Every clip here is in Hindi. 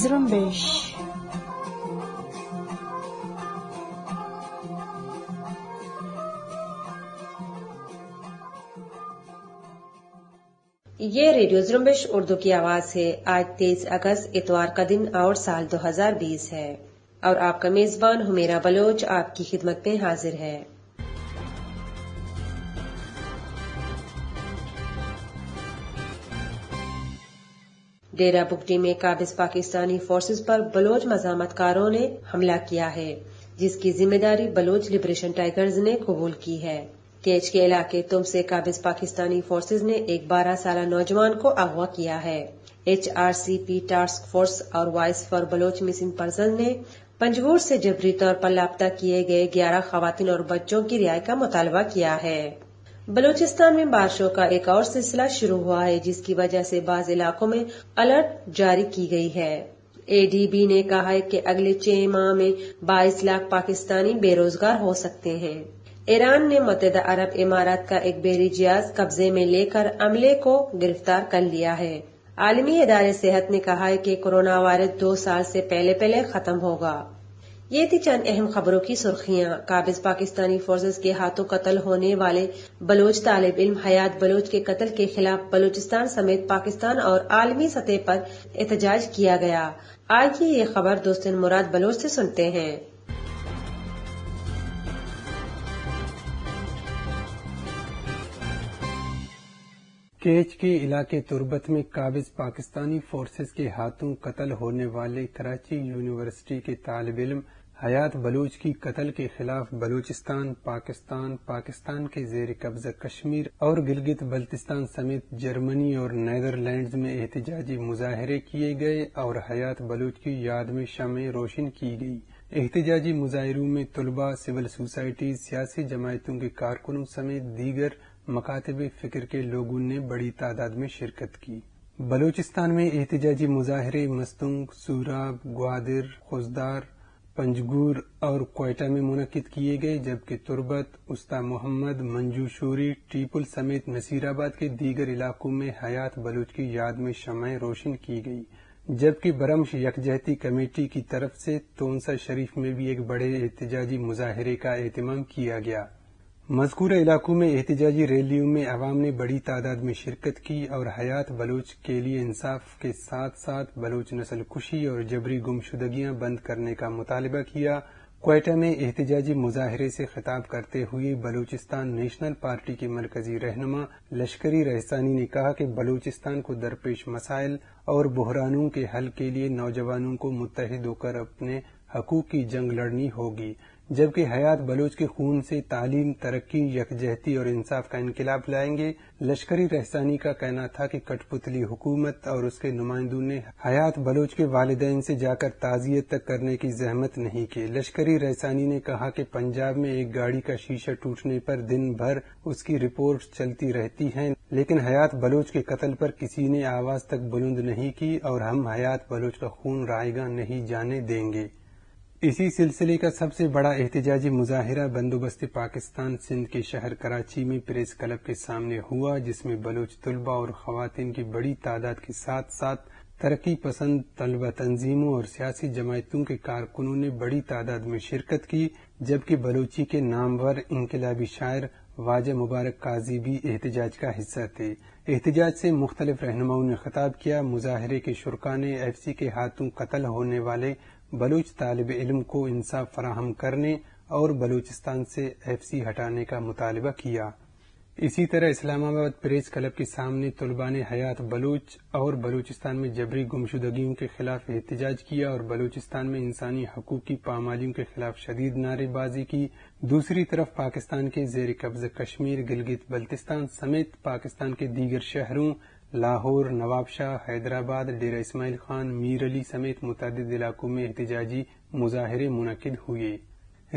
zrąbisz. ये रेडियो जुम्बिश उर्दू की आवाज है आज तेईस अगस्त इतवार का दिन और साल 2020 है और आपका मेजबान हुमेरा बलोच आपकी खिदमत में हाजिर है डेरा बुगटी में काबिज पाकिस्तानी फोर्सेज पर बलोच मजामतकारों ने हमला किया है जिसकी जिम्मेदारी बलोच लिबरेशन टाइगर्स ने कबूल की है केच के इलाके तुम से काबिज पाकिस्तानी फोर्सेज ने एक बारह साल नौजवान को अगवा किया है H R C P task force और voice for Baloch missing person ने पंजगोर से जबरी तौर पर लापता किए गए ग्यारह खातन और बच्चों की रिहाई का मुतालबा किया है बलूचिस्तान में बारिशों का एक और सिलसिला शुरू हुआ है जिसकी वजह से बाज इलाकों में अलर्ट जारी की गई है एडीबी ने कहा है कि अगले छह माह में 22 लाख पाकिस्तानी बेरोजगार हो सकते हैं ईरान ने मतदा अरब इमारात का एक जियाज कब्जे में लेकर अमले को गिरफ्तार कर लिया है आलमी इदारे सेहत ने कहा है कि कोरोना वायरस दो साल से पहले पहले खत्म होगा ये थी चंद अहम खबरों की सुर्खियां काबिज पाकिस्तानी फोर्सेज के हाथों कत्ल होने वाले बलोच तालब इल्म हयात बलोच के कत्ल के खिलाफ बलोचिस्तान समेत पाकिस्तान और आलमी सतह पर एहतजाज किया गया आज की ये खबर दोस्त मुराद बलोच से सुनते हैं केच के इलाके तुर्बत में काबिज पाकिस्तानी फोर्सेज के हाथों कत्ल होने वाले कराची यूनिवर्सिटी के तालब इलम हयात बलूच की कत्ल के खिलाफ बलूचिस्तान पाकिस्तान पाकिस्तान के जेर कब्जा कश्मीर और गिलगित बल्तिस्तान समेत जर्मनी और नैदरलैंड में एहतजाजी मुजाहरे किए गए और हयात बलूच की याद में शमें रोशन की गई एहतजाजी मुजाहरों में तलबा सिविल सोसाइटी सियासी जमायतों के कारकुनों समेत दीगर मकातब फिक्र के लोगों ने बड़ी तादाद में शिरकत की बलूचिस्तान में एहतजाजी मुजाहरे मस्तूंग सूराब ग्वादिर खुजदार पंजगूर और कोयटा में मुनद किए गए जबकि तुरबत उस्ता मोहम्मद मंजूशूरी टीपुल समेत नसीराबाद के दीगर इलाकों में हयात बलूच की याद में शमाएं रोशन की गई जबकि बरमश यकजहती कमेटी की तरफ से तोनसा शरीफ में भी एक बड़े एहतजाजी मुजाहरे का एहतमाम किया गया मजकूरा इलाकों में एहतजाजी रैलियों में अवाम ने बड़ी तादाद में शिरकत की और हयात बलोच के लिए इंसाफ के साथ साथ बलोच नस्ल खुशी और जबरी गुमशुदगियां बंद करने का मुतालबा किया क्वेटा में एहतजाजी मुजाहरे से खिताब करते हुए बलूचिस्तान नेशनल पार्टी के मरकजी रहनुमा लश्करी रहसानी ने कहा कि बलूचिस्तान को दरपेश मसाइल और बहरानों के हल के लिए नौजवानों को मुतहद होकर अपने हकूक की जंग लड़नी होगी जबकि हयात बलोच के खून से तालीम तरक्की यकजहती और इंसाफ का इनकलाब लाएंगे लश्करी रहसानी का कहना था कि कठपुतली हुकूमत और उसके नुमाइंदों ने हयात बलोच के वालदेन से जाकर ताजियत तक करने की जहमत नहीं की लश्करी रहसानी ने कहा कि पंजाब में एक गाड़ी का शीशा टूटने पर दिन भर उसकी रिपोर्ट चलती रहती है लेकिन हयात बलोच के कत्ल पर किसी ने आवाज तक बुलंद नहीं की और हम हयात बलोच का खून रायगा नहीं जाने देंगे इसी सिलसिले का सबसे बड़ा एहतजाजी मुजाहरा बंदोबस्ती पाकिस्तान सिंध के शहर कराची में प्रेस क्लब के सामने हुआ जिसमें बलोच तलबा और खातन की बड़ी तादाद के साथ साथ तरक्की पसंद तलबा तंजीमों और सियासी जमायतों के कारकुनों ने बड़ी तादाद में शिरकत की जबकि बलोची के नामवर इनकलाबी शायर वाज मुबारक काजी भी एहतजाज का हिस्सा थे एहतजाज से मुख्तलिफ रहनुमाओं ने खिताब किया मुजाहरे के शुरा ने एफ सी के हाथों कत्ल होने वाले बलूच तालब इलम को इंसाफ फराहम करने और बलूचिस्तान से एफ सी हटाने का मुतालबा किया इसी तरह इस्लामाबाद प्रेस क्लब के सामने तलबा ने हयात बलूच और बलूचिस्तान में जबरी गुमशुदगियों के खिलाफ एहतजाज किया और बलूचिस्तान में इंसानी हकूक की पामालियों के खिलाफ शदीद नारेबाजी की दूसरी तरफ पाकिस्तान के जेर कब्ज कश्मीर गिलगित बल्तिस्तान समेत पाकिस्तान के दीगर शहरों लाहौर नवाबशाह हैदराबाद डेरा इसमाइल खान मीर अली समेत मुतद इलाकों में एहतजाजी मुजाहरे मुनद हुए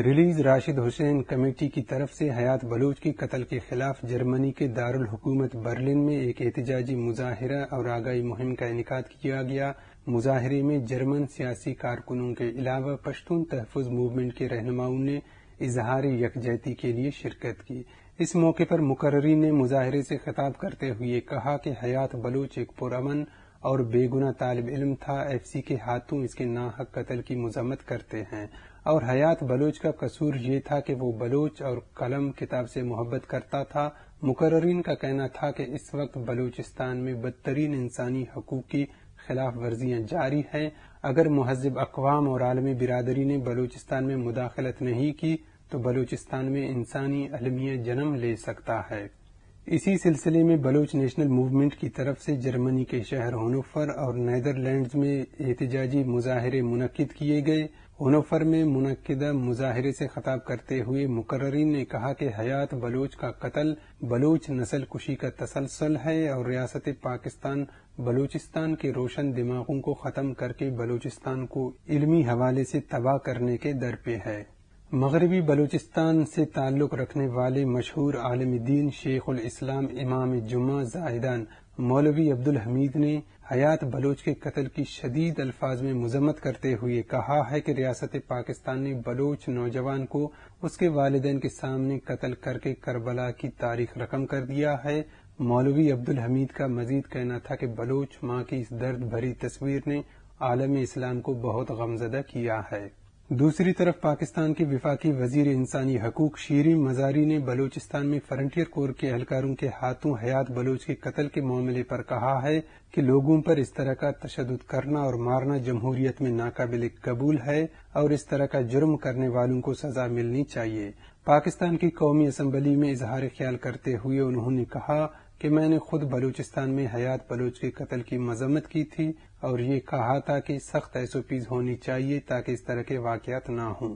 रिलीज राशिद हुसैन कमेटी की तरफ से हयात बलूच की कत्ल के खिलाफ जर्मनी के दारुल हुकूमत बर्लिन में एक एहतजाजी मुजाहरा और आगाही मुहिम का इनका किया गया मुजाहरे में जर्मन सियासी कारकुनों के अलावा पश्तून तहफ़ मूवमेंट के रहनुमाओं ने इजहार यकजहती के लिए शिरकत की इस मौके पर मुकर्री ने मुजाहरे से खिताब करते हुए कहा कि हयात बलूच एक पुरमन और बेगुना तालब इल्म था एफ सी के हाथों इसके नाहक कत्ल की मजम्मत करते हैं और हयात बलोच का कसूर ये था कि वो बलोच और कलम किताब से मोहब्बत करता था मुकर्रीन का कहना था कि इस वक्त बलूचिस्तान में बदतरीन इंसानी हकूक की खिलाफ वर्जियां जारी हैं अगर महजब अकवाम और आलमी बिरादरी ने बलूचिस्तान में मुदाखलत नहीं की तो बलूचिस्तान में इंसानी अलमिया जन्म ले सकता है इसी सिलसिले में बलोच नेशनल मूवमेंट की तरफ से जर्मनी के शहर होनोफर और नैदरलैंड में एहतजाजी मुजाहरे मुनद किए गए होनोफर में मुनदा मुजाहरे से खताब करते हुए मुकर्रीन ने कहा कि हयात बलोच का कत्ल बलोच नस्ल कुशी का तसलसल है और रियासत पाकिस्तान बलूचिस्तान के रोशन दिमागों को ख़त्म करके बलूचिस्तान को इलमी हवाले से तबाह करने के दर पे है मगरबी बलूचिस्तान से ताल्लुक़ रखने वाले मशहूर आलम दीन शेख शेखुल इस्लाम इमाम जुम्मा जाहिदान मौलवी अब्दुल हमीद ने हयात बलोच के कत्ल की शदीद अल्फाज में मजम्मत करते हुए कहा है कि रियासत पाकिस्तान ने बलोच नौजवान को उसके वालदेन के सामने कत्ल करके करबला की तारीख रकम कर दिया है मौलवी अब्दुल हमीद का मजीद कहना था कि बलोच माँ की इस दर्द भरी तस्वीर ने आलम इस्लाम को बहुत गमजदा किया है दूसरी तरफ पाकिस्तान के विफाकी वजीर इंसानी हकूक शीरी मजारी ने बलूचिस्तान में फ्रंटियर कोर के एहलकारों के हाथों हयात बलोच के कत्ल के मामले पर कहा है कि लोगों पर इस तरह का तशद करना और मारना जमहूरियत में नाकाबिल कबूल है और इस तरह का जुर्म करने वालों को सजा मिलनी चाहिए पाकिस्तान की कौमी असम्बली में इजहार ख्याल करते हुए उन्होंने कहा कि मैंने खुद बलूचिस्तान में हयात बलूच के कत्ल की मजम्मत की थी और ये कहा था कि सख्त एसओपीज होनी चाहिए ताकि इस तरह के वाकयात न हों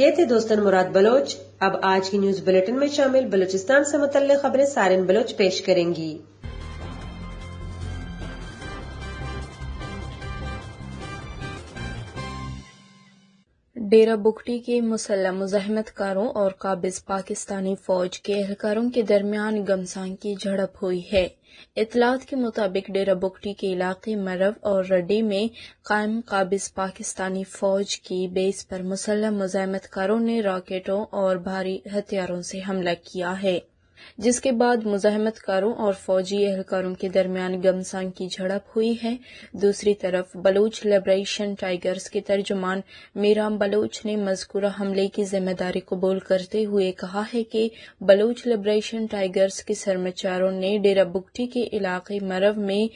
ये थे दोस्तन मुराद बलोच अब आज की न्यूज बुलेटिन में शामिल बलूचिस्तान से मुतल खबरें सारिन बलोच पेश करेंगी डेरा बुकटी के मुसल्ह कारों और काबिज पाकिस्तानी फौज के एहलकारों के दरमियान गमसान की झड़प हुई है इतलात के मुताबिक डेरा बुकटी के इलाके मरव और रड्डी में कायम काबिज पाकिस्तानी फौज की बेस पर मुसलम मुजहमतकारों ने रॉकेटों और भारी हथियारों से हमला किया है जिसके बाद मुजाहमतकारों और फौजी एहलकारों के दरमियान गमसांग की झड़प हुई है दूसरी तरफ बलोच लिबरेशन टाइगर्स के तर्जुमान मीराम बलोच ने मजकूरा हमले की जिम्मेदारी कबूल करते हुए कहा है कि बलोच लिबरेशन टाइगर्स के सरमाचारों ने डेरा बुगटी के इलाके मरव में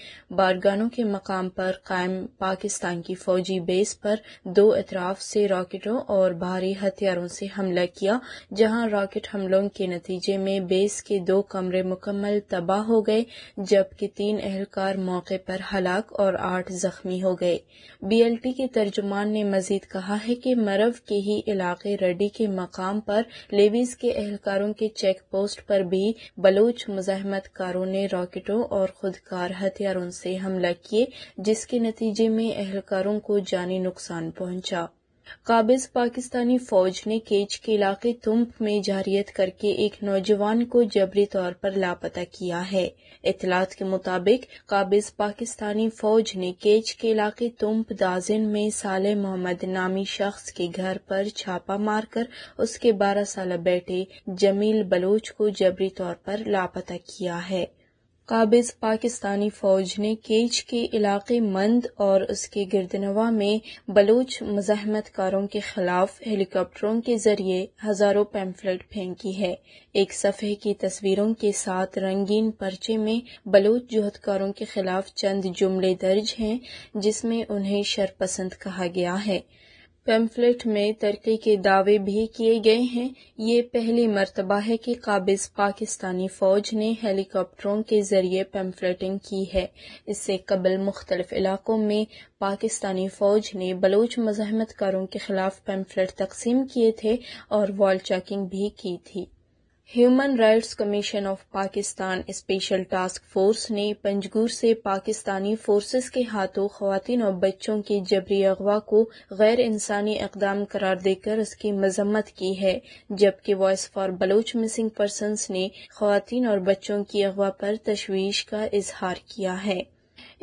बारगानों के मकाम पर कायम पाकिस्तान की फौजी बेस पर दो अतराफ से रॉकेटों और भारी हथियारों से हमला किया जहां रॉकेट हमलों के नतीजे में बेस पुलिस के दो कमरे मुकम्मल तबाह हो गए जबकि तीन एहलकार मौके पर हलाक और आठ जख्मी हो गए बीएलटी के तर्जुमान ने मजीद कहा है कि मरव के ही इलाके रडी के मकाम पर लेवीज के एहलकारों के चेक पोस्ट पर भी बलूच मुजाहमतकारों ने रॉकेटों और खुदकार हथियारों से हमला किए जिसके नतीजे में एहलकारों को जानी नुकसान पहुंचा काबिज पाकिस्तानी फौज ने केच के इलाके तुम्प में जारियत करके एक नौजवान को जबरी तौर पर लापता किया है इतलात के मुताबिक काबिज पाकिस्तानी फौज ने केच के इलाके तुम्प दाजिन में साले मोहम्मद नामी शख्स के घर पर छापा मारकर उसके बारह साल बेटे जमील बलोच को जबरी तौर पर लापता किया है काबिज पाकिस्तानी फौज ने केच के इलाके मंद और उसके गिरदनवा में बलोच मजामतकारों के खिलाफ हेलीकॉप्टरों के जरिए हजारों पैम्फलेट फेंकी है एक सफ़े की तस्वीरों के साथ रंगीन पर्चे में बलोच जहदकारों के खिलाफ चंद जुमले दर्ज हैं जिसमें उन्हें शरपसंद कहा गया है पैम्फलेट में तरक्की के दावे भी किए गए हैं ये पहली मरतबा है कि काबिज पाकिस्तानी फौज ने हेलीकॉप्टरों के जरिए पैम्फलेटिंग की है इससे कबल मुख्तलिफ इलाकों में पाकिस्तानी फौज ने बलोच मजामत कारों के खिलाफ पैम्फलेट तकसीम किए थे और वॉल चेकिंग भी की थी human rights commission of Pakistan special task force ने पंजगूर से पाकिस्तानी फोर्सेस के हाथों खातन और बच्चों की जबरी अगवा को गैर इंसानी इकदाम करार देकर उसकी मजम्मत की है जबकि voice for Baloch missing person ने खातन और बच्चों की अगवा पर तशवीश का इजहार किया है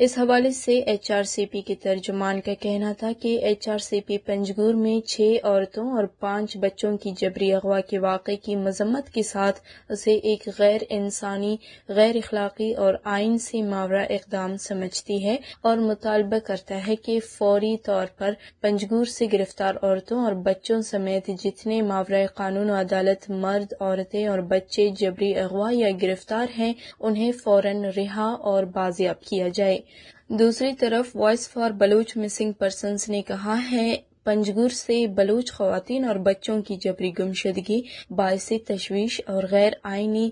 इस हवाले से एचआरसीपी के तर्जमान का कहना था कि एचआरसीपी पंजगूर में छह औरतों और पांच बच्चों की जबरी अगवा के वाक़े की मजम्मत के साथ उसे एक गैर इंसानी गैर इखलाकी और आइन से मावरा इकदाम समझती है और मुतालबा करता है कि फौरी तौर पर पंजगूर से गिरफ्तार औरतों और बच्चों समेत जितने मावरा कानून अदालत मर्द औरतें और बच्चे जबरी अगवा या गिरफ्तार हैं उन्हें फौरन रिहा और बाजियाब किया जाए जाए दूसरी तरफ voice for Baloch missing person ने कहा है पंजगुर से बलूच खातन और बच्चों की जबरी गुमशदगी बायस तशवीश और गैर आइनी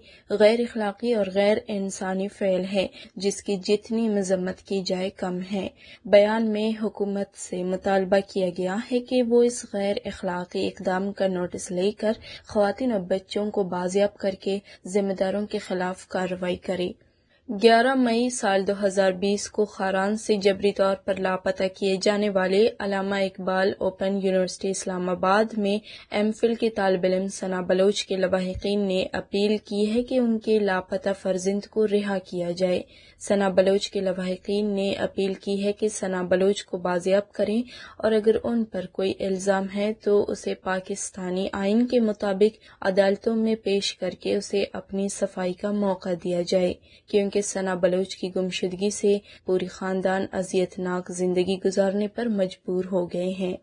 गैर अखलाकी और गैर इंसानी फैल है जिसकी जितनी मजम्मत की जाए कम है बयान में हुकूमत से मुतालबा किया गया है कि वो इस गैर अखलाकी इकदाम का नोटिस लेकर खातन और बच्चों को बाजियाब करके जिम्मेदारों के खिलाफ कार्रवाई करे ग्यारह मई साल 2020 को खारान से जबरी तौर पर लापता किए जाने वाले अलामा इकबाल ओपन यूनिवर्सिटी इस्लामाबाद में एम फिल के तालब इम सना बलोच के लवाहकिन ने अपील की है कि उनके लापता फर्जिंद को रिहा किया जाए सना बलोच के लवाहकिन ने अपील की है कि सना बलोच को बाजियाब करें और अगर उन पर कोई इल्ज़ाम है तो उसे पाकिस्तानी आइन के मुताबिक अदालतों में पेश करके उसे अपनी सफाई का मौका दिया जाए क्योंकि के सना बलोच की गुमशुदगी से पूरी खानदान अजियतनाक जिंदगी गुजारने पर मजबूर हो गए हैं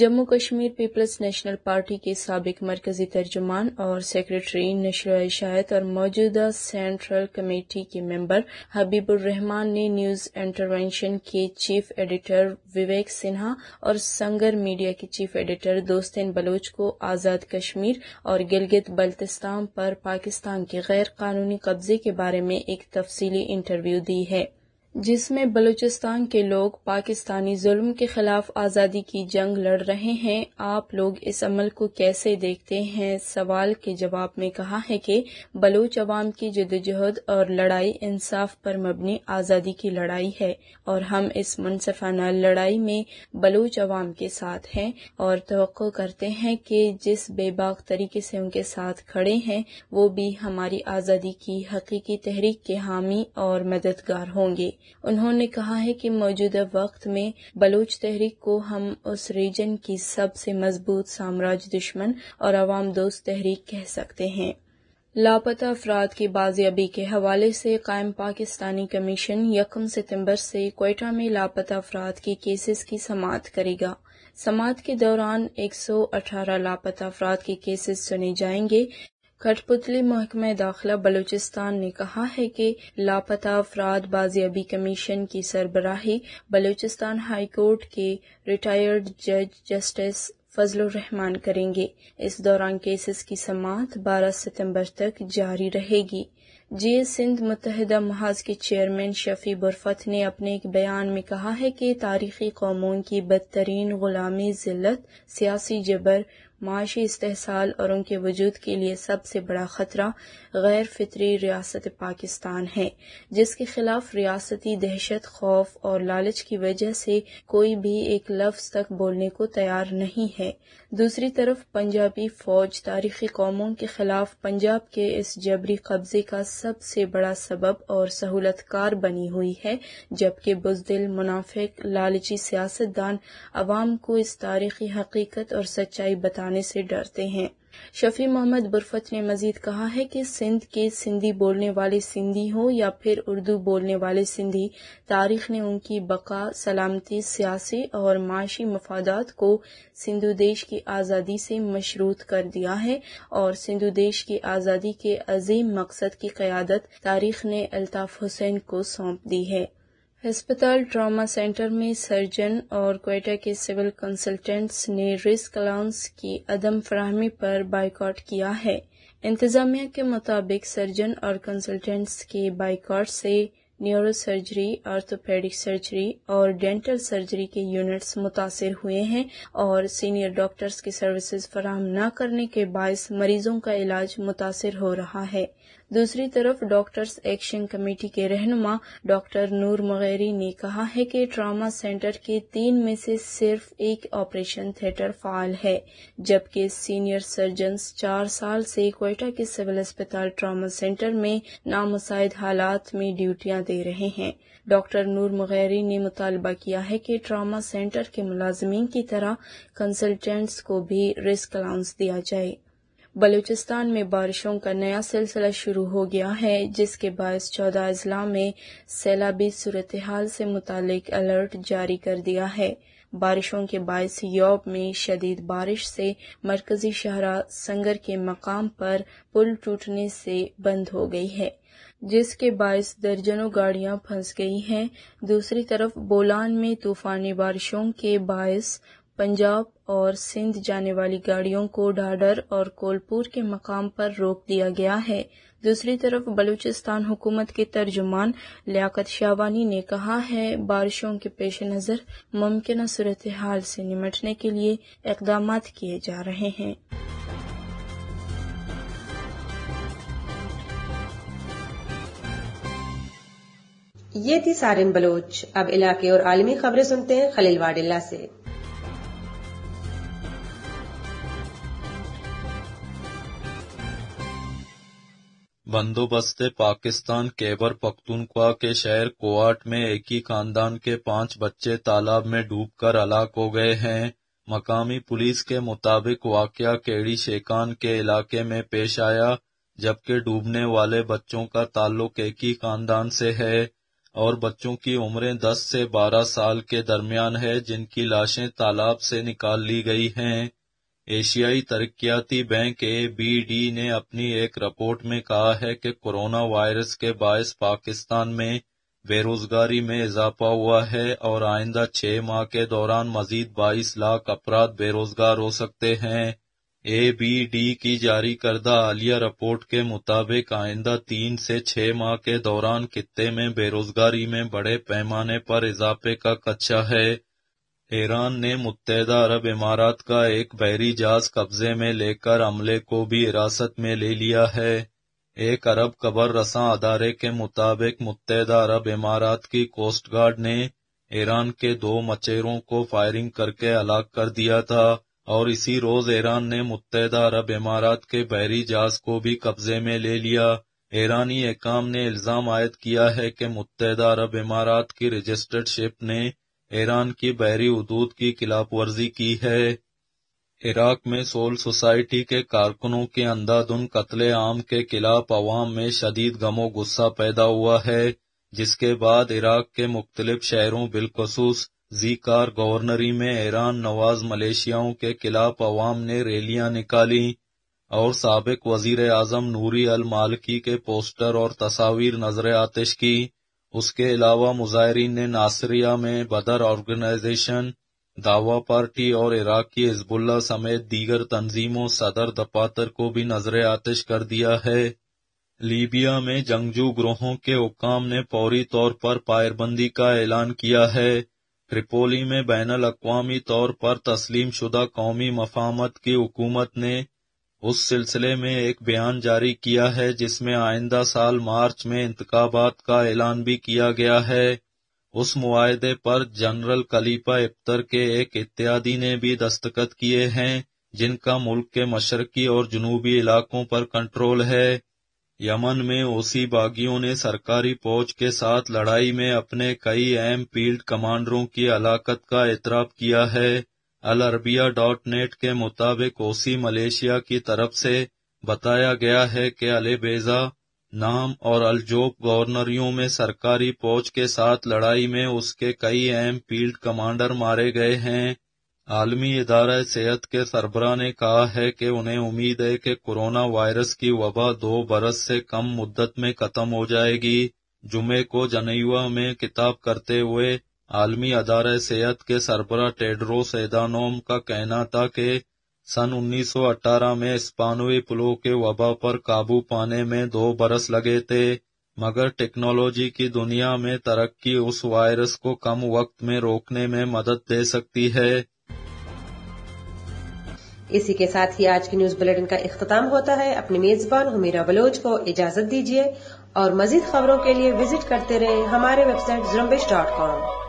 Jammu Kashmir peoples national party के सबक मरकजी तर्जुमान और सेक्रेटरी नशर शायद और मौजूदा सेंट्रल कमेटी के मेंबर हबीबुररहमान ने न्यूज इंटरवेंशन के चीफ एडिटर विवेक सिन्हा और संगर मीडिया के चीफ एडिटर दोस्तिन बलोच को आजाद कश्मीर और गिलगित बल्तिस्तान पर पाकिस्तान के गैर कानूनी कब्जे के बारे में एक तफसीली इंटरव्यू दी है जिसमें बलूचिस्तान के लोग पाकिस्तानी जुल्म के खिलाफ आज़ादी की जंग लड़ रहे हैं आप लोग इस अमल को कैसे देखते हैं सवाल के जवाब में कहा है कि बलूच अवाम की जदोजहद और लड़ाई इंसाफ पर मबनी आज़ादी की लड़ाई है और हम इस मुनसफाना लड़ाई में बलूच अवाम के साथ हैं और तो करते हैं कि जिस बेबाक तरीके से उनके साथ खड़े हैं वो भी हमारी आज़ादी की हकीकी तहरीक के हामी और मददगार होंगे उन्होंने कहा है कि मौजूदा वक्त में बलूच तहरीक को हम उस रीजन की सबसे मजबूत साम्राज्य दुश्मन और अवाम दोस्त तहरीक कह सकते हैं लापता अफराद की बाजियाबी के हवाले से कायम पाकिस्तानी कमीशन यकम सितंबर से कोयटा में लापता अफराद के केसेस की समात करेगा समात के दौरान 118 लापता अफराद के केसेस सुने जाएंगे कठपुतली महकमे दाखिला बलूचिस्तान ने कहा है कि लापता अफराद बाजियाबी कमीशन की सरबराही बलूचिस्तान हाईकोर्ट के रिटायर्ड जज जस्टिस फजलान करेंगे इस दौरान केसेस की समात 12 सितंबर तक जारी रहेगी जे सिंध मुतहदा महाज के चेयरमैन शफी बुरफत ने अपने एक बयान में कहा है कि तारीखी कौमों की बदतरीन गुलामी जिल्लत सियासी जबर माशी इस्तेसाल और उनके वजूद के लिए सबसे बड़ा ख़तरा गैर फितरी रियासत पाकिस्तान है जिसके खिलाफ रियासती दहशत खौफ और लालच की वजह से कोई भी एक लफ्ज तक बोलने को तैयार नहीं है दूसरी तरफ पंजाबी फौज तारीखी कौमों के खिलाफ पंजाब के इस जबरी कब्जे का सबसे बड़ा सबब और सहूलतकार बनी हुई है जबकि बुजदिल मुनाफिक लालची सियासतदान अवाम को इस तारीखी हकीकत और सच्चाई बताने जाने से डरते हैं शफी मोहम्मद बुरफत ने मजीद कहा है कि सिंध के सिंधी बोलने वाले सिंधी हो या फिर उर्दू बोलने वाले सिंधी तारीख ने उनकी बका सलामती सियासी और माशी मफादात को सिंधु देश की आज़ादी से मशरूत कर दिया है और सिंधु देश की आज़ादी के अजीम मकसद की क्यादत तारीख ने अल्ताफ़ हुसैन को सौंप दी है अस्पताल ट्रॉमा सेंटर में सर्जन और कोयटा के सिविल कंसल्टेंट्स ने रिस्क अलाउंस की अदम फ्राहमी पर बाइकआउट किया है इंतजामिया के मुताबिक सर्जन और कंसल्टेंट्स के बाइकआउट से न्यूरो सर्जरी आर्थोपेडिक सर्जरी और डेंटल सर्जरी के यूनिट्स मुतासर हुए हैं और सीनियर डॉक्टर्स की सर्विसेज फराहम न करने के बायस मरीजों का इलाज मुतासर हो रहा है दूसरी तरफ डॉक्टर्स एक्शन कमेटी के रहनुमा डॉक्टर नूर मगैरी ने कहा है कि ट्रामा सेंटर के तीन में से सिर्फ एक ऑपरेशन थिएटर फाल है जबकि सीनियर सर्जन चार साल से कोयटा के सिविल अस्पताल ट्रामा सेंटर में नामसाइद हालात में ड्यूटियां दे रहे हैं डॉक्टर नूर मगैरी ने मुतालबा किया है कि ट्रामा सेंटर के मुलाजमीन की तरह कंसल्टेंट्स को भी रिस्क अलाउंस दिया जाए बलूचिस्तान में बारिशों का नया सिलसिला शुरू हो गया है जिसके बायस चौदह अजला में सैलाबी सूरत हाल से मुतक अलर्ट जारी कर दिया है बारिशों के बायस यूरोप में शदीद बारिश से मरकजी शहरा संगर के मकाम पर पुल टूटने से बंद हो गई है जिसके बायस दर्जनों गाड़ियां फंस गई हैं दूसरी तरफ बोलान में तूफानी बारिशों के बायस पंजाब और सिंध जाने वाली गाड़ियों को ढाडर और कोलपुर के मकाम पर रोक दिया गया है दूसरी तरफ बलूचिस्तान हुकूमत के तर्जुमान लियाकत शावानी ने कहा है बारिशों के पेश नज़र मुमकिन सूरत हाल से निमटने के लिए इकदाम किए जा रहे हैं ये थी सारिन बलोच अब इलाके और आलमी खबरें सुनते हैं खलील वाडिल्ला से बंदोबस्त पाकिस्तान केबर पख्तूनख्वा के शहर कोआट में एक ही खानदान के पांच बच्चे तालाब में डूबकर हलाक हो गए हैं मकामी पुलिस के मुताबिक वाकया केड़ी शेखान के इलाके में पेश आया जबकि डूबने वाले बच्चों का ताल्लुक एक ही खानदान से है और बच्चों की उम्रें 10 से 12 साल के दरमियान है जिनकी लाशें तालाब से निकाल ली गई हैं एशियाई तरक्याती बैंक ए बी डी ने अपनी एक रिपोर्ट में कहा है कि कोरोना वायरस के बायस पाकिस्तान में बेरोजगारी में इजाफा हुआ है और आइंदा छह माह के दौरान मजीद 22 लाख अपराध बेरोजगार हो सकते हैं ए बी डी की जारी करदा आलिया रिपोर्ट के मुताबिक आइंदा तीन से छह माह के दौरान खत्े में बेरोजगारी में बड़े पैमाने पर इजाफे का कच्चा है ईरान ने मुत्तहदा अरब इमारात का एक बहरी जहाज कब्जे में लेकर अमले को भी हिरासत में ले लिया है एक अरब कबर रसा अदारे के मुताबिक मुत्तहदा अरब इमारात की कोस्ट गार्ड ने ईरान के दो मचेरों को फायरिंग करके हलाक कर दिया था और इसी रोज ईरान ने मुत्तहदा अरब इमारात के बहरी जहाज को भी कब्जे में ले लिया ईरानी एकाम ने इल्जाम आयद किया है कि मुत्तहदा अरब इमारात की रजिस्टर्ड शिप ने ईरान की बहरी हदूद की खिलाफ वर्जी की है इराक में सोल सोसाइटी के कारकुनों के अंधाधुन कत्ले आम के खिलाफ अवाम में शदीद गमो गुस्सा पैदा हुआ है जिसके बाद इराक के मुख्तलिफ शहरों बिलखसूस जीकार गवर्नरी में ईरान नवाज मलेशियाओं के खिलाफ अवाम ने रैलियां निकाली और सबक वजीर अजम नूरी अल मालकी के पोस्टर और तस्वीर नजर आतिश की उसके अलावा मुजाहरीन ने नासरिया में बदर ऑर्गेनाइजेशन दावा पार्टी और इराक की हिजबुल्ला समेत दीगर तंजीमों सदर दफातर को भी नजर आतिश कर दिया है लीबिया में जंगजू ग्रोहों के हुकाम ने फौरी तौर पर पायरबंदी का ऐलान किया है ट्रिपोली में बैन अवी तौर पर तस्लीम शुदा कौमी मफामत की हुकूमत ने उस सिलसिले में एक बयान जारी किया है जिसमें आइंदा साल मार्च में इंतबात का ऐलान भी किया गया है उस मुआदे पर जनरल खलीफा इफ्तर के एक इत्यादि ने भी दस्तखत किए हैं जिनका मुल्क के मशरकी और जनूबी इलाकों पर कंट्रोल है यमन में ओसी बागियों ने सरकारी फौज के साथ लड़ाई में अपने कई अहम फील्ड कमांडरों की हलाकत का एतराफ किया है अलरबिया डॉट नेट के मुताबिक ओसी मलेशिया की तरफ से बताया गया है कि अलेबेजा नाम और अलजोब गवर्नरियों में सरकारी फौज के साथ लड़ाई में उसके कई अहम फील्ड कमांडर मारे गए हैं आलमी इदारा सेहत के सरबरा ने कहा है कि उन्हें उम्मीद है कि कोरोना वायरस की वबा दो बरस से कम मुद्दत में खत्म हो जाएगी जुमे को जनेवा में किताब करते हुए आलमी अदार सेहत के सरबरा टेड्रोस एदानोम का कहना था कि सन 1918 में स्पानवी पुलो के वबा पर काबू पाने में दो बरस लगे थे मगर टेक्नोलॉजी की दुनिया में तरक्की उस वायरस को कम वक्त में रोकने में मदद दे सकती है इसी के साथ ही आज की न्यूज बुलेटिन का अख्ताम होता है अपने मेजबान हमीरा बलोच को इजाजत दीजिए और मजीद खबरों के लिए विजिट करते रहे हमारे वेबसाइट जुम्बिश डॉट कॉम